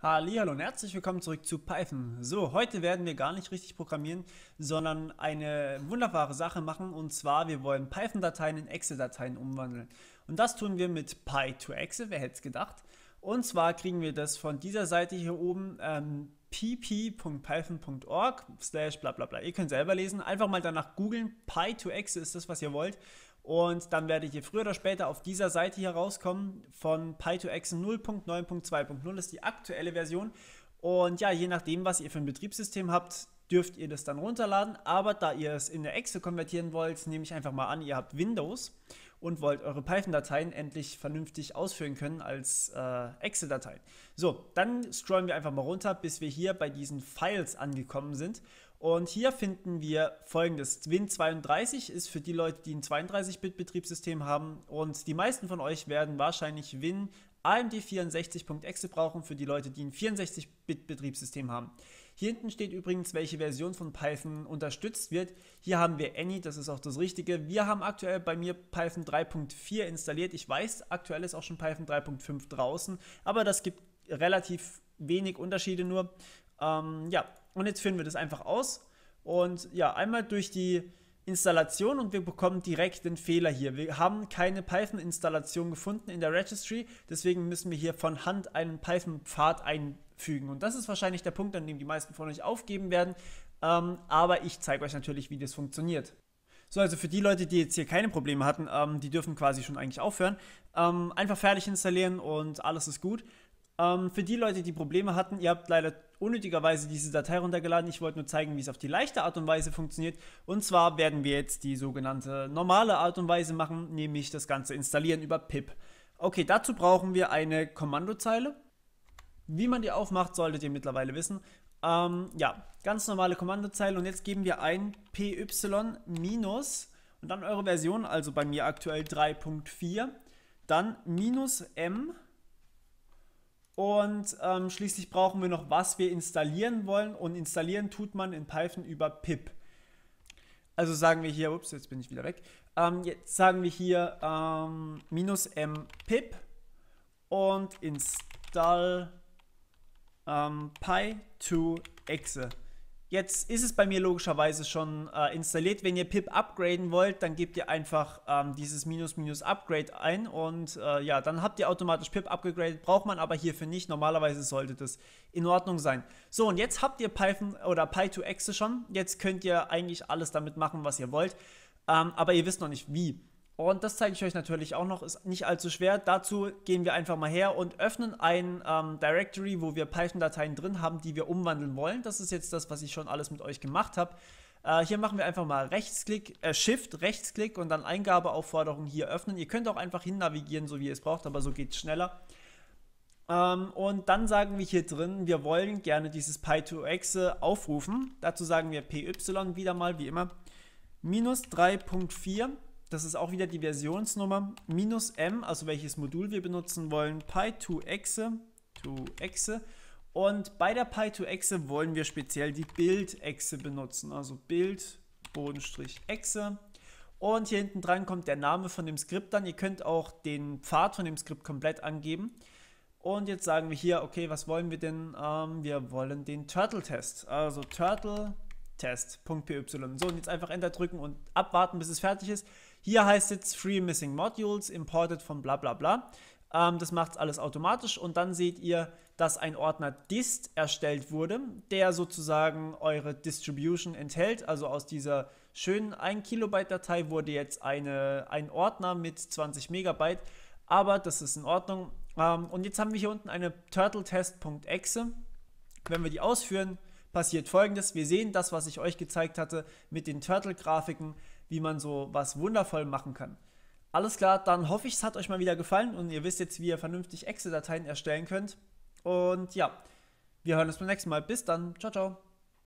Hallo und herzlich willkommen zurück zu Python. So, heute werden wir gar nicht richtig programmieren, sondern eine wunderbare Sache machen und zwar wir wollen Python-Dateien in Excel-Dateien umwandeln. Und das tun wir mit Py2Excel, wer hätte es gedacht. Und zwar kriegen wir das von dieser Seite hier oben, ähm, pp.python.org slash bla bla bla. Ihr könnt selber lesen, einfach mal danach googeln, Py2Excel ist das, was ihr wollt und dann werdet ihr früher oder später auf dieser Seite hier rauskommen. Von Py2X 0.9.2.0 Das ist die aktuelle Version. Und ja, je nachdem, was ihr für ein Betriebssystem habt, dürft ihr das dann runterladen. Aber da ihr es in eine Excel konvertieren wollt, nehme ich einfach mal an, ihr habt Windows und wollt eure Python-Dateien endlich vernünftig ausführen können als äh, Excel-Dateien. So, dann scrollen wir einfach mal runter, bis wir hier bei diesen Files angekommen sind. Und hier finden wir folgendes. Win32 ist für die Leute, die ein 32-Bit-Betriebssystem haben. Und die meisten von euch werden wahrscheinlich Win AMD 64.exe brauchen für die Leute, die ein 64-Bit-Betriebssystem haben. Hier hinten steht übrigens, welche Version von Python unterstützt wird. Hier haben wir Any, das ist auch das Richtige. Wir haben aktuell bei mir Python 3.4 installiert. Ich weiß, aktuell ist auch schon Python 3.5 draußen, aber das gibt relativ wenig Unterschiede nur. Ähm, ja, und jetzt führen wir das einfach aus und ja, einmal durch die Installation und wir bekommen direkt den Fehler hier. Wir haben keine Python-Installation gefunden in der Registry, deswegen müssen wir hier von Hand einen Python-Pfad einfügen. Und das ist wahrscheinlich der Punkt, an dem die meisten von euch aufgeben werden, ähm, aber ich zeige euch natürlich, wie das funktioniert. So, also für die Leute, die jetzt hier keine Probleme hatten, ähm, die dürfen quasi schon eigentlich aufhören. Ähm, einfach fertig installieren und alles ist gut. Ähm, für die Leute, die Probleme hatten, ihr habt leider unnötigerweise diese Datei runtergeladen. Ich wollte nur zeigen, wie es auf die leichte Art und Weise funktioniert. Und zwar werden wir jetzt die sogenannte normale Art und Weise machen, nämlich das Ganze installieren über pip. Okay, dazu brauchen wir eine Kommandozeile. Wie man die aufmacht, solltet ihr mittlerweile wissen. Ähm, ja, ganz normale Kommandozeile und jetzt geben wir ein py minus und dann eure Version, also bei mir aktuell 3.4, dann minus m und ähm, schließlich brauchen wir noch, was wir installieren wollen. Und installieren tut man in Python über pip. Also sagen wir hier, ups, jetzt bin ich wieder weg. Ähm, jetzt sagen wir hier ähm, minus m pip und install ähm, py to exe. Jetzt ist es bei mir logischerweise schon äh, installiert. Wenn ihr pip upgraden wollt, dann gebt ihr einfach ähm, dieses minus minus upgrade ein und äh, ja, dann habt ihr automatisch pip abgegradet. Braucht man aber hierfür nicht. Normalerweise sollte das in Ordnung sein. So und jetzt habt ihr Python oder Py2Exe schon. Jetzt könnt ihr eigentlich alles damit machen, was ihr wollt. Ähm, aber ihr wisst noch nicht wie. Und das zeige ich euch natürlich auch noch, ist nicht allzu schwer. Dazu gehen wir einfach mal her und öffnen ein ähm, Directory, wo wir Python-Dateien drin haben, die wir umwandeln wollen. Das ist jetzt das, was ich schon alles mit euch gemacht habe. Äh, hier machen wir einfach mal Rechtsklick, äh, Shift, Rechtsklick und dann Eingabeaufforderung hier öffnen. Ihr könnt auch einfach hin navigieren, so wie ihr es braucht, aber so geht es schneller. Ähm, und dann sagen wir hier drin, wir wollen gerne dieses Py2Exe aufrufen. Dazu sagen wir py wieder mal, wie immer, minus 3.4 das ist auch wieder die Versionsnummer, minus m, also welches Modul wir benutzen wollen, py 2 exe to exe. Und bei der py 2 exe wollen wir speziell die Bild-Exe benutzen, also Bild, Exe. Und hier hinten dran kommt der Name von dem Skript dann. Ihr könnt auch den Pfad von dem Skript komplett angeben. Und jetzt sagen wir hier, okay, was wollen wir denn? Ähm, wir wollen den Turtle-Test. Also Turtle-Test test.py. So, und jetzt einfach Enter drücken und abwarten, bis es fertig ist. Hier heißt es Free Missing Modules, imported von bla bla bla. Ähm, das macht alles automatisch und dann seht ihr, dass ein Ordner dist erstellt wurde, der sozusagen eure Distribution enthält. Also aus dieser schönen 1 Kilobyte Datei wurde jetzt eine, ein Ordner mit 20 Megabyte, aber das ist in Ordnung. Ähm, und jetzt haben wir hier unten eine turtletest.exe. Wenn wir die ausführen, passiert folgendes. Wir sehen das, was ich euch gezeigt hatte mit den Turtle-Grafiken, wie man so was wundervoll machen kann. Alles klar, dann hoffe ich, es hat euch mal wieder gefallen und ihr wisst jetzt, wie ihr vernünftig Excel-Dateien erstellen könnt. Und ja, wir hören uns beim nächsten Mal. Bis dann. Ciao, ciao.